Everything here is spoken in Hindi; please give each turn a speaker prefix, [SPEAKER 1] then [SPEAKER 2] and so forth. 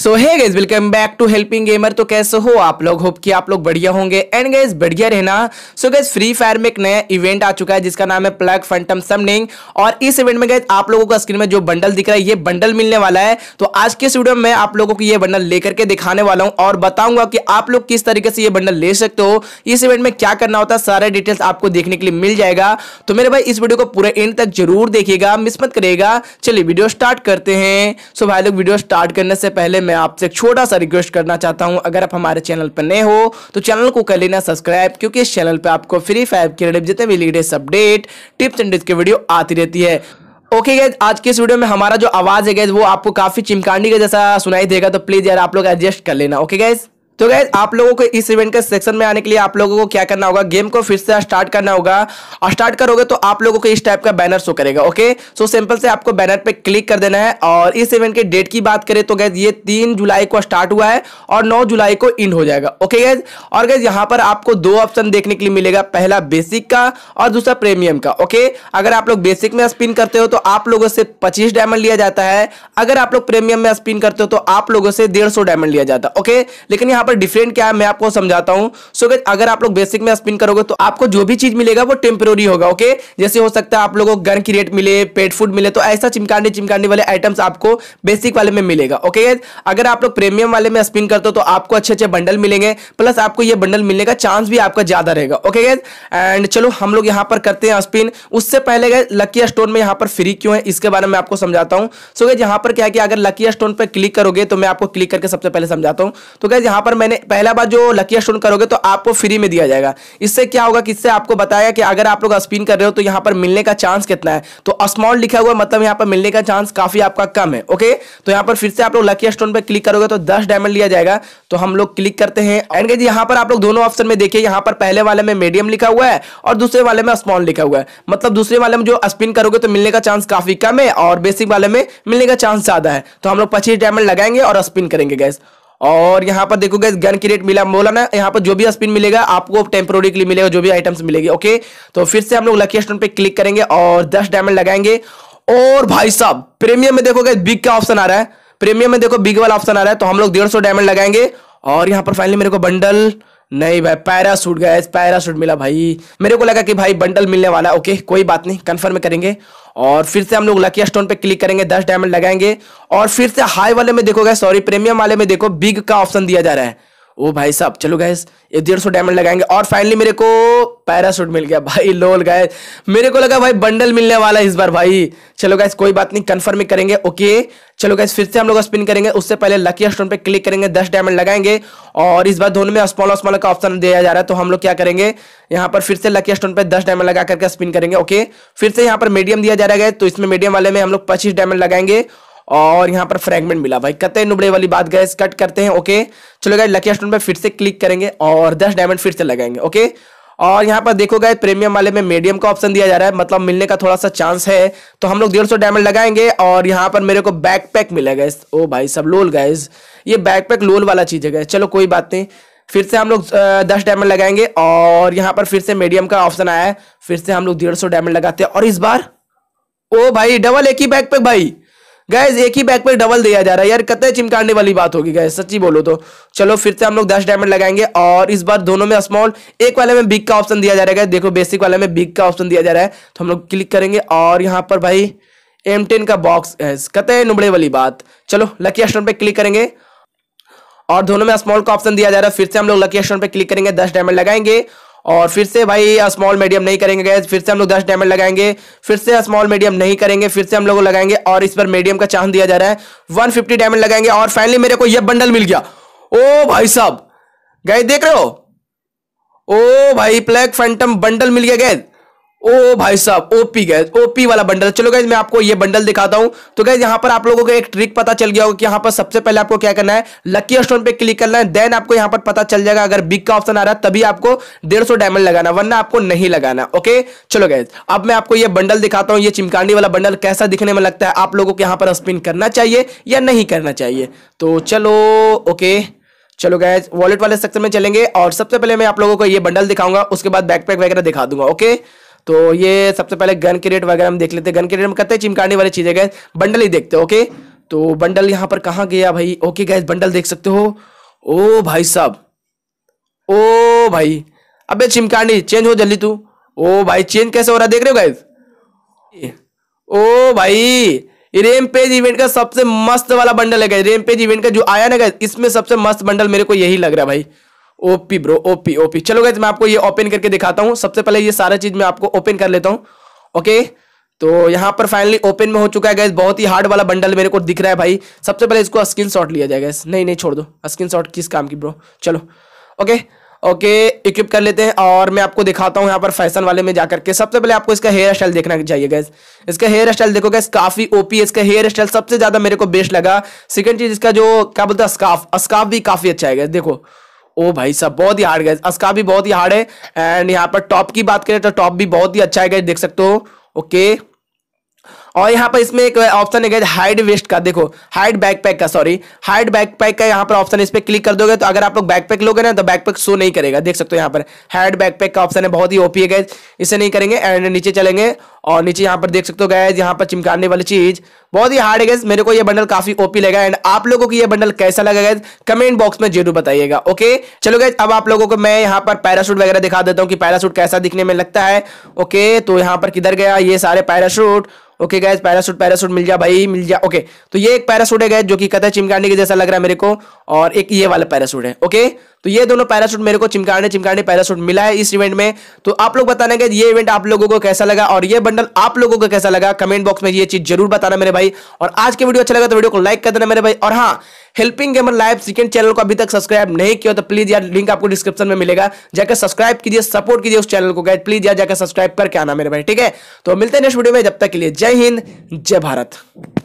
[SPEAKER 1] सो है guys welcome back to helping gamer तो कैसे हो आप लोग होप कि आप लोग बढ़िया होंगे एंड गैस बढ़िया रहना सो गैस फ्री फायर में एक नया इवेंट आ चुका है जिसका नाम है प्लग फंटम समनिंग और इस इवेंट में गैस आप लोगों का स्क्रीन में जो बंडल दिख रहा है ये बंडल मिलने वाला है तो आज के स्टूडियो में आप लोगों को ये बंडल लेकर के दिखाने वाला हूँ और बताऊंगा कि आप लोग किस तरीके से ये बंडल ले सकते हो इस इवेंट में क्या करना होता है सारे डिटेल्स आपको देखने के लिए मिल जाएगा तो मेरे भाई इस वीडियो को पूरे एंड तक जरूर देखिएगा मिसमत करेगा चलिए वीडियो स्टार्ट करते हैं सो भाई लोग वीडियो स्टार्ट करने से पहले मैं आपसे एक छोटा सा रिक्वेस्ट करना चाहता हूँ अगर आप हमारे चैनल पर नए हो तो चैनल को कर लेना सब्सक्राइब क्योंकि इस चैनल पर आपको फ्री फायर के रिलेटेड जितने भी लेटेस्ट अपडेट टिप्स एंड की वीडियो आती रहती है ओके okay गैज आज के इस वीडियो में हमारा जो आवाज़ है गैज वो आपको काफ़ी चिमकांडी का जैसा सुनाई देगा तो प्लीज़ यार आप लोग एडजस्ट कर लेना ओके okay गैज़ तो गैस आप लोगों को इस इवेंट के सेक्शन में आने के लिए आप लोगों को क्या करना होगा गेम को फिर से स्टार्ट करना होगा और स्टार्ट करोगे तो आप लोगों को इस टाइप का बैनर शो करेगा ओके सो सिंपल से आपको बैनर पे क्लिक कर देना है और इस इवेंट के डेट की बात करें तो गैस ये तीन जुलाई को स्टार्ट हुआ है और नौ जुलाई को इंड हो जाएगा ओके गैस और गैस यहाँ पर आपको दो ऑप्शन देखने के लिए मिलेगा पहला बेसिक का और दूसरा प्रीमियम का ओके अगर आप लोग बेसिक में स्पिन करते हो तो आप लोगों से पच्चीस डायमंड लिया जाता है अगर आप लोग प्रीमियम में स्पिन करते हो तो आप लोगों से डेढ़ डायमंड लिया जाता है ओके लेकिन यहाँ यहाँ पर डिफरेंट क्या है मैं आपको समझाता हूँ सो so, अगर आप लोग बेसिक में स्पिन करोगे तो आपको जो भी चीज मिलेगा वो टेम्पोरी होगा ओके जैसे हो सकता है आप लोगों को गन की रेट मिले पेट फूड मिले तो ऐसा चिमकाने चिमकाने वाले आइटम्स आपको बेसिक वाले में मिलेगा ओके okay, अगर आप लोग प्रीमियम वाले में स्पिन करते हो तो आपको अच्छे अच्छे बंडल मिलेंगे प्लस आपको ये बंडल मिलने का चांस भी आपका ज्यादा रहेगा ओके गैस एंड चलो हम लोग यहाँ पर करते हैं स्पिन उससे पहले गए लकी स्टोन में यहाँ पर फ्री क्यों है इसके बारे में आपको समझाता हूँ सो गैस यहाँ पर क्या है कि अगर लकी स्टोन पर क्लिक करोगे तो मैं आपको क्लिक करके सबसे पहले समझाता हूँ तो गैस यहाँ पर मैंने पहला बार जो लकिया स्टोन करोगे तो आपको फ्री में दिया जाएगा इससे क्या होगा किससे आपको बताया कि अगर आप लोग स्पिन कर रहे हो तो यहाँ पर मिलने का चांस कितना है तो स्मॉल लिखा हुआ मतलब यहाँ पर मिलने का चांस काफी आपका कम है ओके तो यहाँ पर फिर से आप लोग लकिया स्टोन पर क्लिक करोगे तो दस डायमंड लिया जाएगा तो हम लोग क्लिक करते हैं एंड गई यहाँ पर आप लोग दोनों ऑप्शन में देखिए यहाँ पर पहले वाले में मीडियम लिखा हुआ है और दूसरे वाले में स्मॉल लिखा हुआ है मतलब दूसरे वाले में जो स्पिन करोगे तो मिलने का चांस काफी कम है और बेसिक वाले में मिलने का चांस ज्यादा है तो हम लोग पच्चीस डायमंड लगाएंगे और स्पिन करेंगे गैस और यहाँ पर देखोगे गन की रेट मिला बोला ना यहाँ पर जो भी स्पिन मिलेगा आपको टेम्पोरी के लिए मिलेगा जो भी आइटम्स मिलेगी ओके तो फिर से हम लोग लकी स्टोन पे क्लिक करेंगे और दस डायमंड लगाएंगे और भाई साहब प्रीमियम में देखोगे बिग का ऑप्शन आ रहा है प्रीमियम में देखो बिग वाला ऑप्शन आ रहा है तो हम लोग डेढ़ डायमंड लगाएंगे और यहाँ पर फाइनली मेरे को बंडल नहीं भाई पैरासूट गए पैरासूट मिला भाई मेरे को लगा कि भाई बंडल मिलने वाला ओके कोई बात नहीं कंफर्म करेंगे और फिर से हम लोग लकी स्टोन पे क्लिक करेंगे दस डायमंड लगाएंगे और फिर से हाई वाले में देखो गए सॉरी प्रीमियम वाले में देखो बिग का ऑप्शन दिया जा रहा है ओ भाई साहब चलो गए एक डेढ़ सौ डायमंड लगाएंगे और फाइनली मेरे को पैरासूट मिल गया भाई लोल गए मेरे को लगा भाई बंडल मिलने वाला है इस बार भाई चलो गैस कोई बात नहीं कन्फर्म ही करेंगे ओके चलो गैस फिर से हम लोग स्पिन करेंगे उससे पहले लकी स्टोन पे क्लिक करेंगे दस डायमंड लगाएंगे और इस बार दोनों में स्मॉल स्मॉल का ऑप्शन दिया जा रहा है तो हम लोग क्या करेंगे यहाँ पर फिर से लकी स्टोन पे दस डायमंड लगा करके स्पिन करेंगे ओके फिर से यहाँ पर मीडियम दिया जा रहा है तो इसमें मीडियम वाले में हम लोग पच्चीस डायमंड लगाएंगे और यहाँ पर फ्रेगमेंट मिला भाई कतई नुबड़े वाली बात गए कट करते हैं ओके चलो गए लकी स्टोन पर फिर से क्लिक करेंगे और दस डायमंड फिर से लगाएंगे ओके और यहाँ पर देखोगे प्रीमियम वाले में मीडियम का ऑप्शन दिया जा रहा है मतलब मिलने का थोड़ा सा चांस है तो हम लोग डेढ़ सौ डायमंड लगाएंगे और यहाँ पर मेरे को बैकपैक मिलेगा ओ भाई सब लोल गैस ये बैकपैक लोल वाला चीज़ है गैस चलो कोई बात नहीं फिर से हम लोग दस डायमंड लगाएंगे और यहाँ पर फिर से मीडियम का ऑप्शन आया है फिर से हम लोग डेढ़ सौ डायमंड लगाते हैं और इस बार ओ भाई डबल एक ही बैकपैक भाई गैस एक ही बैग पर डबल दिया जा रहा है यार कतः चिमकाने वाली बात होगी गैस सच्ची बोलो तो चलो फिर से हम लोग दस डायमंड लगाएंगे और इस बार दोनों में स्मॉल एक वाले में बिग का ऑप्शन दिया जा रहा है देखो बेसिक वाले में बिग का ऑप्शन दिया जा रहा है तो हम लोग क्लिक करेंगे और यहाँ पर भाई एम टेन का बॉक्स कतः नुबड़े वाली बात चलो लकी स्टोन पे क्लिक करेंगे और दोनों में स्मॉल का ऑप्शन दिया जा रहा है फिर से हम लोग लकी स्टोन पे क्लिक करेंगे दस डायमंड लगाएंगे और फिर से भाई स्मॉल मीडियम नहीं करेंगे गैस फिर से हम लोग दस डायमंड लगाएंगे फिर से स्मॉल मीडियम नहीं करेंगे फिर से हम लोग लगाएंगे और इस पर मीडियम का चांद दिया जा रहा है वन फिफ्टी डायमंड लगाएंगे और फाइनली मेरे को यह बंडल मिल गया ओ भाई साहब गैस देख रहे हो ओ भाई प्लैक फैंटम बंडल मिल गया गैस ओ भाई साहब ओपी गैस ओपी वाला बंडल चलो गैस मैं आपको ये बंडल दिखाता हूं तो गैस यहां पर आप लोगों को एक ट्रिक पता चल गया होगा कि यहां पर सबसे पहले आपको क्या करना है लकी स्टोन पे क्लिक करना है देन आपको यहां पर पता चल जाएगा अगर बिग का ऑप्शन आ रहा है तभी आपको डेढ़ सौ डायमंड लगाना वरना आपको नहीं लगाना ओके चलो गैस अब मैं आपको ये बंडल दिखाता हूँ ये चिमकांडी वाला बंडल कैसा दिखने में लगता है आप लोगों को यहाँ पर स्पिन करना चाहिए या नहीं करना चाहिए तो चलो ओके चलो गैस वॉलेट वाले सेक्शन में चलेंगे और सबसे पहले मैं आप लोगों को ये बंडल दिखाऊंगा उसके बाद बैकपैक वगैरह दिखा दूंगा ओके तो ये सबसे पहले गन के रेट वगैरह हम देख लेते हैं गन के रेट में कहते चिमकाने वाली चीज़ें गए बंडल ही देखते ओके तो बंडल यहाँ पर कहा गया भाई ओके गैस बंडल देख सकते हो ओ भाई साहब ओ भाई अबे चिमकानी चेंज हो जल्दी तू ओ भाई चेंज कैसे हो रहा है देख रहे हो गैस ओ भाई रेमपेज इवेंट का सबसे मस्त वाला बंडल है गैस पेज इवेंट का जो आया ना गैस इसमें सबसे मस्त बंडल मेरे को यही लग रहा है भाई ओपी ब्रो ओपी ओपी चलो गए मैं आपको ये ओपन करके दिखाता हूँ सबसे पहले ये सारा चीज मैं आपको ओपन कर लेता हूँ ओके तो यहाँ पर फाइनली ओपन में हो चुका है गैस बहुत ही हार्ड वाला बंडल मेरे को दिख रहा है भाई सबसे पहले इसको स्क्रीन शॉट लिया जाए गैस नहीं नहीं छोड़ दो स्क्रीन शॉट किस काम की ब्रो चलो ओके ओके इक्विप कर लेते हैं और मैं आपको दिखाता हूँ यहाँ पर फैशन वाले में जाकर के सबसे पहले आपको इसका हेयर स्टाइल देखना चाहिए गैस इसका हेयर स्टाइल देखो गैस काफ़ी ओपी इसका हेयर स्टाइल सबसे ज़्यादा मेरे को बेस्ट लगा सेकंड चीज़ इसका जो क्या बोलते हैं स्काफ स्काफ भी काफ़ी अच्छा है गैस देखो ओ भाई साहब बहुत ही हार्ड गए अस्का भी बहुत ही हार्ड है एंड यहाँ पर टॉप की बात करें तो टॉप भी बहुत ही अच्छा है गए देख सकते हो ओके और यहाँ पर इसमें एक ऑप्शन है हाइड वेस्ट का देखो हाइड बैकपैक का सॉरी हाइड बैकपैक का यहाँ पर ऑप्शन इस पर क्लिक कर दोगे तो अगर आप लोग बैकपैक लोगे ना तो बैकपैक शो नहीं करेगा देख सकते हो यहाँ पर हाइड बैकपैक का ऑप्शन है बहुत ही ओपी है गैज इसे नहीं करेंगे एंड नीचे चलेंगे और नीचे यहाँ पर देख सकते हो गैज यहाँ पर चिमकाने वाली चीज बहुत ही हार्ड है गैस मेरे को ये बंडल काफी ओपी लगा एंड आप लोगों को ये बंडल कैसा लगा गैस कमेंट बॉक्स में जरूर बताइएगा ओके चलो गैस अब आप लोगों को मैं यहाँ पर पैराशूट वगैरह दिखा देता हूँ कि पैराशूट कैसा दिखने में लगता है ओके तो यहाँ पर किधर गया ये सारे parachute okay guys parachute parachute मिल जा भाई मिल जाए ओके तो ये एक पैरासूट है गैस जो कि कथा चिमकाने के जैसा लग रहा है मेरे को और एक ये वाला पैरासूट है ओके तो ये दोनों पैराशूट मेरे को चिमकाने चिमकाने पैराशूट मिला है इस इवेंट में तो आप लोग बताना कि ये इवेंट आप लोगों को कैसा लगा और ये बंडल आप लोगों को कैसा लगा कमेंट बॉक्स में ये चीज जरूर बताना मेरे भाई और आज के वीडियो अच्छा लगा तो वीडियो को लाइक कर देना मेरे भाई और हाँ helping gamer live second channel को अभी तक सब्सक्राइब नहीं किया तो प्लीज यार लिंक आपको डिस्क्रिप्शन में मिलेगा जाकर सब्सक्राइब कीजिए सपोर्ट कीजिए उस चैनल को गए प्लीज यार जाकर सब्सक्राइब करके आना मेरे भाई ठीक है तो मिलते हैं नेक्स्ट वीडियो में जब तक के लिए जय हिंद जय भारत